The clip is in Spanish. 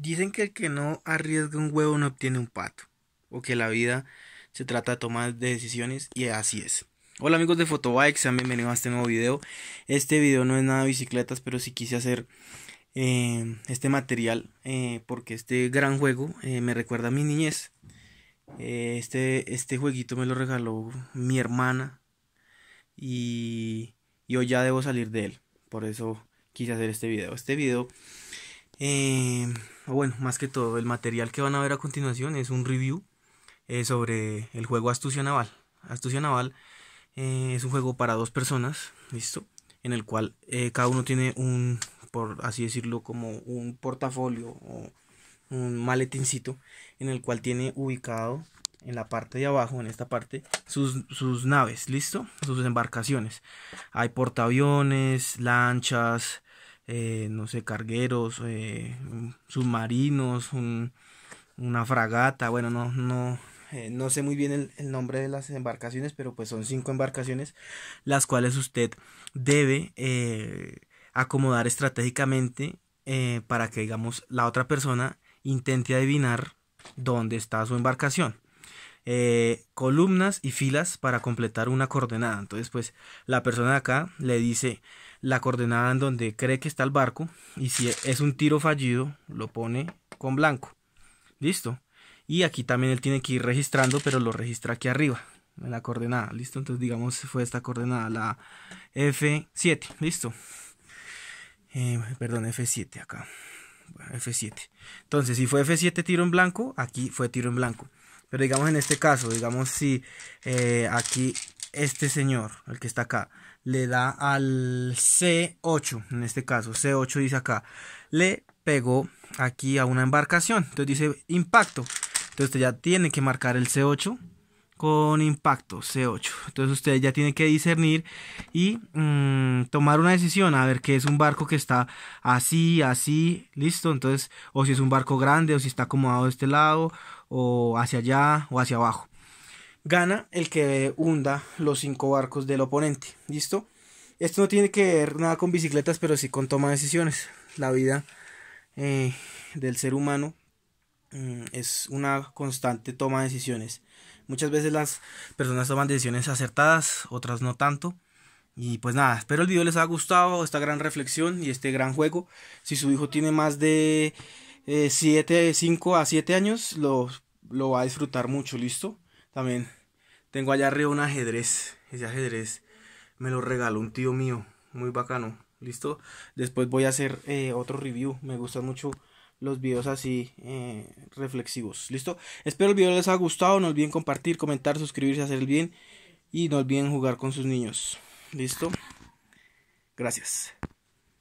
Dicen que el que no arriesga un huevo no obtiene un pato, o que la vida se trata de tomar decisiones y así es. Hola amigos de Fotobikes sean bienvenidos a este nuevo video. Este video no es nada de bicicletas, pero sí quise hacer eh, este material eh, porque este gran juego eh, me recuerda a mi niñez. este, este jueguito me lo regaló mi hermana y yo ya debo salir de él. Por eso quise hacer este video. Este video eh, bueno, más que todo, el material que van a ver a continuación es un review eh, sobre el juego Astucia Naval. Astucia Naval eh, es un juego para dos personas, ¿listo? En el cual cada uno tiene un, por así decirlo, como un portafolio o un maletincito en el cual tiene ubicado en la parte de abajo, en esta parte, sus, sus naves, ¿listo? Sus embarcaciones. Hay portaaviones, lanchas, eh, no sé, cargueros, eh, submarinos, una fragata, bueno, no, eh, no, sé muy bien el, el, nombre de las embarcaciones, pero pues son cinco embarcaciones las cuales usted debe acomodar estratégicamente para que, digamos, la otra persona intente adivinar dónde está su embarcación. Eh, columnas y filas para completar una coordenada. Entonces, pues la persona de acá le dice la coordenada en donde cree que está el barco y si es un tiro fallido, lo pone con blanco. Listo. Y aquí también él tiene que ir registrando, pero lo registra aquí arriba, en la coordenada. Listo. Entonces, digamos, fue esta coordenada, la F7. Listo. Eh, perdón, F7 acá. F7. Entonces, si fue F7 tiro en blanco, aquí fue tiro en blanco. Pero digamos en este caso, digamos si eh, aquí este señor, el que está acá, le da al C8, en este caso, C8 dice acá, le pegó aquí a una embarcación. Entonces dice impacto. Entonces ya tiene que marcar el C8 con impacto C8. Entonces ustedes ya tienen que discernir y mm, tomar una decisión. A ver qué es un barco que está así, así, listo. Entonces, o si es un barco grande, o si está acomodado de este lado, o hacia allá, o hacia abajo. Gana el que hunda los cinco barcos del oponente. ¿Listo? Esto no tiene que ver nada con bicicletas, pero sí con toma de decisiones. La vida eh, del ser humano Mm, es una constante toma de decisiones. Muchas veces las personas toman decisiones acertadas, otras no tanto. Y pues nada, espero el video les haya gustado, esta gran reflexión y este gran juego. Si su hijo tiene más de eh, a 7 años, lo, lo va a disfrutar mucho, ¿listo? También tengo allá arriba un ajedrez. Ese ajedrez me lo regaló un tío mío, muy bacano, ¿listo? Después voy a hacer eh, otro review, me gusta mucho los videos así eh, reflexivos. ¿Listo? Espero el video les haya gustado. No olviden compartir, comentar, suscribirse, hacer el bien. Y no olviden jugar con sus niños. ¿Listo? Gracias.